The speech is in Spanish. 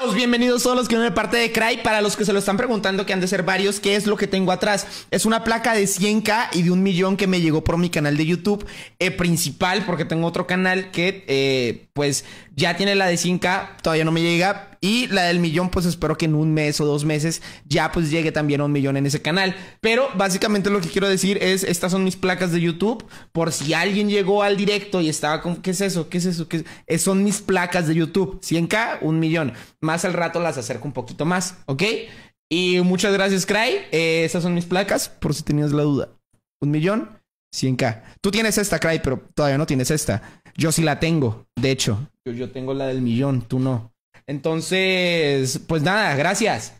Pues bienvenidos todos los que me parte de Cry. Para los que se lo están preguntando, que han de ser varios, ¿qué es lo que tengo atrás? Es una placa de 100k y de un millón que me llegó por mi canal de YouTube eh, principal, porque tengo otro canal que, eh, pues, ya tiene la de 100k, todavía no me llega, y la del millón, pues espero que en un mes o dos meses ya pues llegue también a un millón en ese canal. Pero básicamente lo que quiero decir es, estas son mis placas de YouTube. Por si alguien llegó al directo y estaba con, ¿qué es eso? ¿Qué es eso? son mis placas de YouTube. 100k, un millón. Más al rato las acerco un poquito más, ¿ok? Y muchas gracias, Cry. estas eh, son mis placas, por si tenías la duda. Un millón, 100k. Tú tienes esta, Cry, pero todavía no tienes esta. Yo sí la tengo, de hecho. yo tengo la del millón, tú no. Entonces, pues nada, gracias.